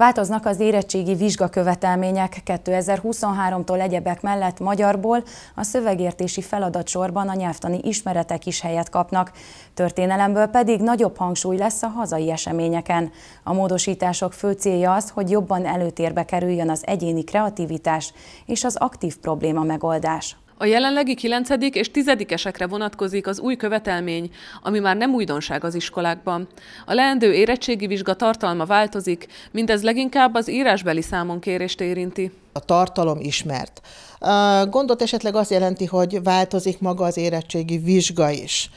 Változnak az érettségi vizsgakövetelmények 2023-tól egyebek mellett magyarból a szövegértési feladatsorban a nyelvtani ismeretek is helyet kapnak. Történelemből pedig nagyobb hangsúly lesz a hazai eseményeken. A módosítások fő célja az, hogy jobban előtérbe kerüljön az egyéni kreativitás és az aktív probléma megoldás. A jelenlegi 9. és 10. esekre vonatkozik az új követelmény, ami már nem újdonság az iskolákban. A leendő érettségi vizsga tartalma változik, mindez leginkább az írásbeli számonkérést érinti. A tartalom ismert. A gondot esetleg az jelenti, hogy változik maga az érettségi vizsga is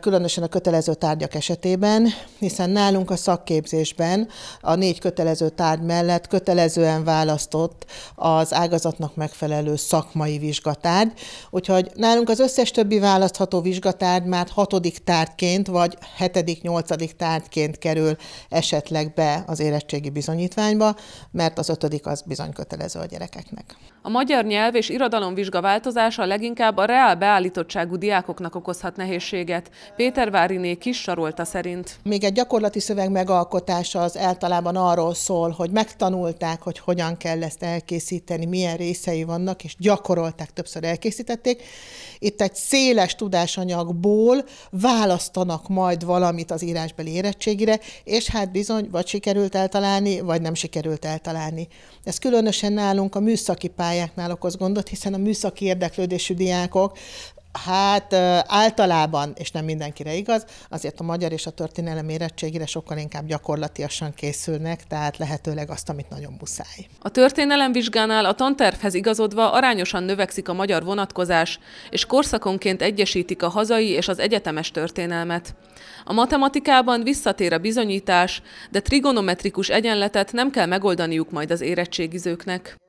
különösen a kötelező tárgyak esetében, hiszen nálunk a szakképzésben a négy kötelező tárgy mellett kötelezően választott az ágazatnak megfelelő szakmai vizsgatárgy, úgyhogy nálunk az összes többi választható vizsgatárgy már hatodik tárgyként vagy hetedik, nyolcadik tárgyként kerül esetleg be az érettségi bizonyítványba, mert az ötödik az bizony kötelező a gyerekeknek. A magyar nyelv és irodalomvizsga változása leginkább a reál beállítottságú diákoknak okozhat nehézséget Péter Váriné kis sarolta szerint. Még egy gyakorlati szöveg megalkotása az általában arról szól, hogy megtanulták, hogy hogyan kell ezt elkészíteni, milyen részei vannak, és gyakorolták, többször elkészítették. Itt egy széles tudásanyagból választanak majd valamit az írásbeli érettségire, és hát bizony, vagy sikerült eltalálni, vagy nem sikerült eltalálni. Ez különösen nálunk a műszaki pályáknál okoz gondot, hiszen a műszaki érdeklődésű diákok Hát általában, és nem mindenkire igaz, azért a magyar és a történelem érettségére sokkal inkább gyakorlatiasan készülnek, tehát lehetőleg azt, amit nagyon muszáj. A történelem vizsgánál a tantervhez igazodva arányosan növekszik a magyar vonatkozás, és korszakonként egyesítik a hazai és az egyetemes történelmet. A matematikában visszatér a bizonyítás, de trigonometrikus egyenletet nem kell megoldaniuk majd az érettségizőknek.